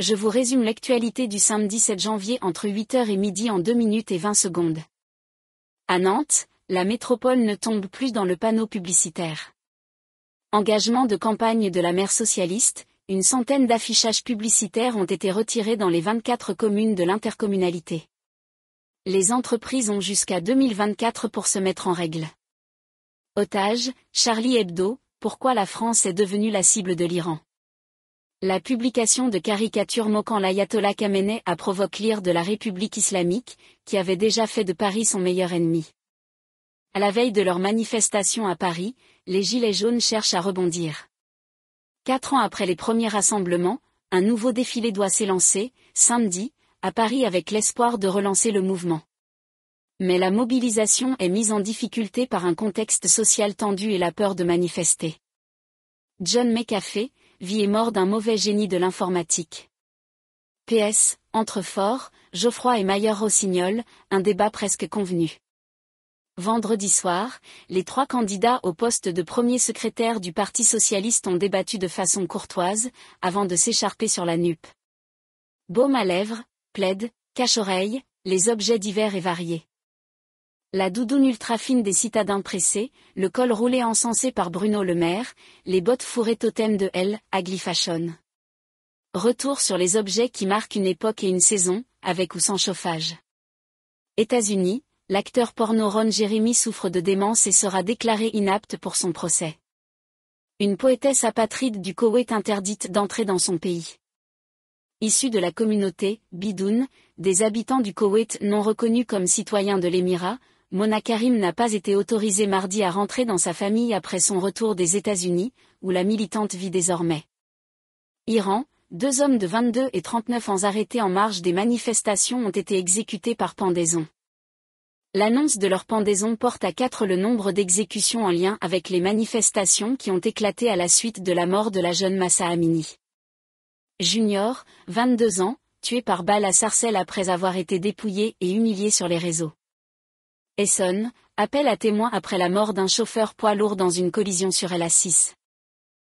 je vous résume l'actualité du samedi 7 janvier entre 8h et midi en 2 minutes et 20 secondes. À Nantes, la métropole ne tombe plus dans le panneau publicitaire. Engagement de campagne de la mère socialiste, une centaine d'affichages publicitaires ont été retirés dans les 24 communes de l'intercommunalité. Les entreprises ont jusqu'à 2024 pour se mettre en règle. Otage, Charlie Hebdo, pourquoi la France est devenue la cible de l'Iran la publication de caricatures moquant l'ayatollah Khamenei a provoqué l'ire de la République islamique, qui avait déjà fait de Paris son meilleur ennemi. À la veille de leur manifestation à Paris, les Gilets jaunes cherchent à rebondir. Quatre ans après les premiers rassemblements, un nouveau défilé doit s'élancer, samedi, à Paris avec l'espoir de relancer le mouvement. Mais la mobilisation est mise en difficulté par un contexte social tendu et la peur de manifester. John McAfee, vie et mort d'un mauvais génie de l'informatique. PS, entre Fort, Geoffroy et Maillard-Rossignol, un débat presque convenu. Vendredi soir, les trois candidats au poste de premier secrétaire du Parti socialiste ont débattu de façon courtoise, avant de s'écharper sur la nupe. Baume à lèvres, plaide, cache-oreille, les objets divers et variés. La doudoune ultra fine des citadins pressés, le col roulé encensé par Bruno Le Maire, les bottes fourrées totem de L, Aglifashion. Retour sur les objets qui marquent une époque et une saison, avec ou sans chauffage. États-Unis, l'acteur porno Ron Jeremy souffre de démence et sera déclaré inapte pour son procès. Une poétesse apatride du Koweït interdite d'entrer dans son pays. Issue de la communauté, Bidoun, des habitants du Koweït non reconnus comme citoyens de l'Émirat, Mona Karim n'a pas été autorisée mardi à rentrer dans sa famille après son retour des États-Unis, où la militante vit désormais. Iran, deux hommes de 22 et 39 ans arrêtés en marge des manifestations ont été exécutés par pendaison. L'annonce de leur pendaison porte à quatre le nombre d'exécutions en lien avec les manifestations qui ont éclaté à la suite de la mort de la jeune Massa Amini. Junior, 22 ans, tué par balle à Sarcelles après avoir été dépouillé et humilié sur les réseaux. Essonne, appel à témoins après la mort d'un chauffeur poids lourd dans une collision sur la 6.